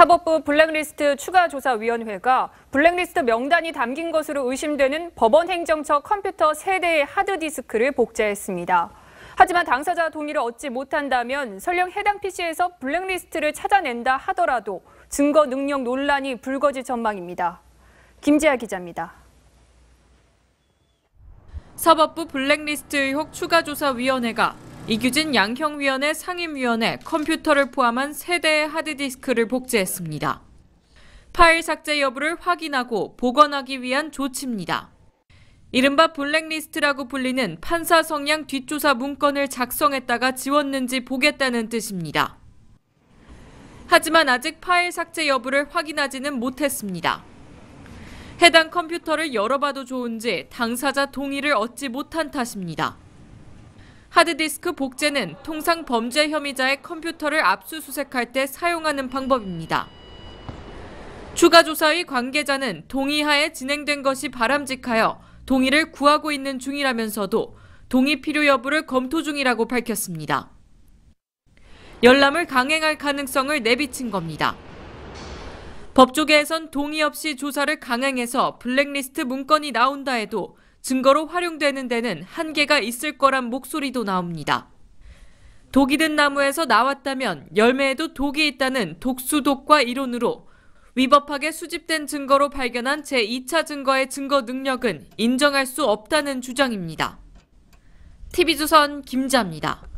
사법부 블랙리스트 추가조사위원회가 블랙리스트 명단이 담긴 것으로 의심되는 법원행정처 컴퓨터 세대의 하드디스크를 복제했습니다. 하지만 당사자 동의를 얻지 못한다면 설령 해당 PC에서 블랙리스트를 찾아낸다 하더라도 증거 능력 논란이 불거질 전망입니다. 김지아 기자입니다. 사법부 블랙리스트 의혹 추가조사위원회가 이규진 양형위원회 상임위원회 컴퓨터를 포함한 세대의 하드디스크를 복제했습니다. 파일 삭제 여부를 확인하고 복원하기 위한 조치입니다. 이른바 블랙리스트라고 불리는 판사 성향 뒷조사 문건을 작성했다가 지웠는지 보겠다는 뜻입니다. 하지만 아직 파일 삭제 여부를 확인하지는 못했습니다. 해당 컴퓨터를 열어봐도 좋은지 당사자 동의를 얻지 못한 탓입니다. 하드디스크 복제는 통상 범죄 혐의자의 컴퓨터를 압수수색할 때 사용하는 방법입니다. 추가 조사의 관계자는 동의하에 진행된 것이 바람직하여 동의를 구하고 있는 중이라면서도 동의 필요 여부를 검토 중이라고 밝혔습니다. 열람을 강행할 가능성을 내비친 겁니다. 법조계에선 동의 없이 조사를 강행해서 블랙리스트 문건이 나온다 해도 증거로 활용되는 데는 한계가 있을 거란 목소리도 나옵니다. 독이 든 나무에서 나왔다면 열매에도 독이 있다는 독수독과 이론으로 위법하게 수집된 증거로 발견한 제2차 증거의 증거 능력은 인정할 수 없다는 주장입니다. TV조선 김자입니다.